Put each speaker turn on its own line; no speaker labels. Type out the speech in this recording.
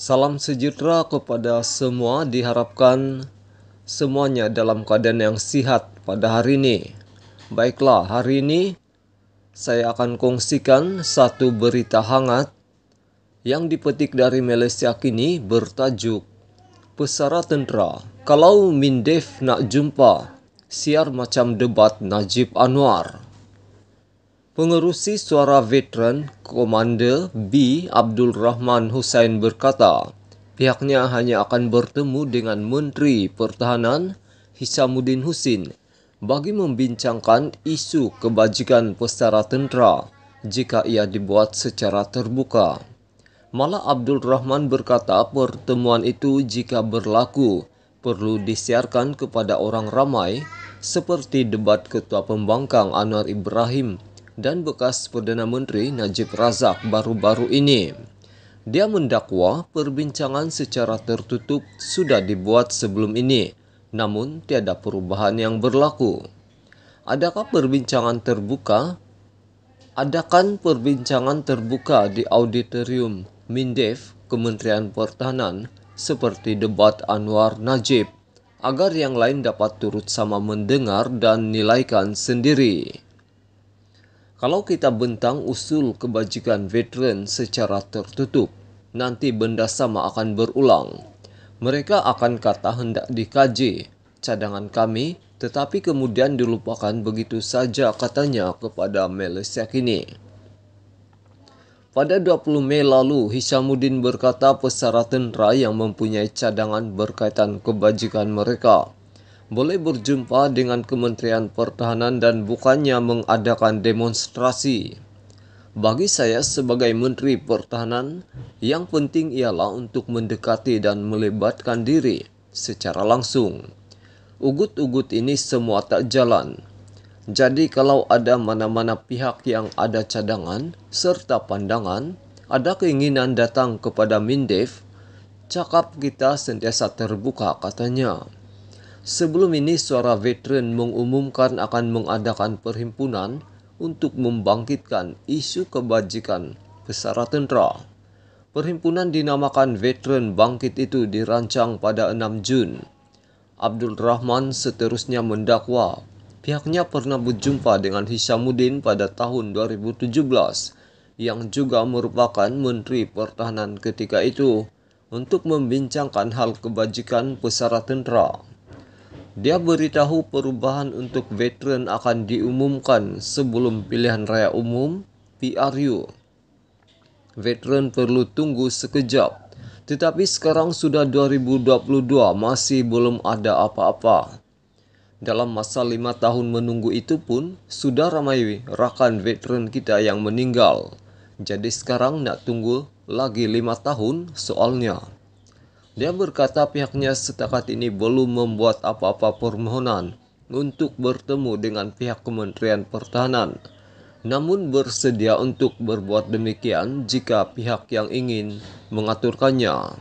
Salam sejahtera kepada semua diharapkan semuanya dalam keadaan yang sehat pada hari ini. Baiklah, hari ini saya akan kongsikan satu berita hangat yang dipetik dari Malaysia kini bertajuk Pesara Tentera. Kalau Mindef nak jumpa, siar macam debat Najib Anwar. Pengerusi Suara Veteran Komander B. Abdul Rahman Hussein berkata, pihaknya hanya akan bertemu dengan Menteri Pertahanan Hisamuddin Hussein bagi membincangkan isu kebajikan pesara tentera jika ia dibuat secara terbuka. Malah Abdul Rahman berkata pertemuan itu jika berlaku perlu disiarkan kepada orang ramai seperti debat Ketua Pembangkang Anwar Ibrahim dan bekas Perdana Menteri Najib Razak baru-baru ini. Dia mendakwa perbincangan secara tertutup sudah dibuat sebelum ini, namun tiada perubahan yang berlaku. Adakah perbincangan terbuka? Adakan perbincangan terbuka di auditorium Mindef Kementerian Pertahanan seperti debat Anwar Najib agar yang lain dapat turut sama mendengar dan nilaikan sendiri. Kalau kita bentang usul kebajikan veteran secara tertutup, nanti benda sama akan berulang. Mereka akan kata hendak dikaji, cadangan kami, tetapi kemudian dilupakan begitu saja katanya kepada Malaysia kini. Pada 20 Mei lalu, Hishamuddin berkata peserta tentara yang mempunyai cadangan berkaitan kebajikan mereka boleh berjumpa dengan Kementerian Pertahanan dan bukannya mengadakan demonstrasi. Bagi saya sebagai Menteri Pertahanan, yang penting ialah untuk mendekati dan melibatkan diri secara langsung. Ugut-ugut ini semua tak jalan. Jadi kalau ada mana-mana pihak yang ada cadangan serta pandangan, ada keinginan datang kepada Mindef, cakap kita sentiasa terbuka katanya. Sebelum ini suara veteran mengumumkan akan mengadakan perhimpunan untuk membangkitkan isu kebajikan pesara tentera. Perhimpunan dinamakan Veteran Bangkit itu dirancang pada 6 Jun. Abdul Rahman seterusnya mendakwa pihaknya pernah berjumpa dengan Hisamuddin pada tahun 2017 yang juga merupakan Menteri Pertahanan ketika itu untuk membincangkan hal kebajikan pesara tentera. Dia beritahu perubahan untuk veteran akan diumumkan sebelum pilihan raya umum PRU. Veteran perlu tunggu sekejap, tetapi sekarang sudah 2022 masih belum ada apa-apa. Dalam masa lima tahun menunggu itu pun, sudah ramai rakan veteran kita yang meninggal. Jadi sekarang nak tunggu lagi lima tahun soalnya. Dia berkata pihaknya setakat ini belum membuat apa-apa permohonan untuk bertemu dengan pihak Kementerian Pertahanan. Namun bersedia untuk berbuat demikian jika pihak yang ingin mengaturkannya.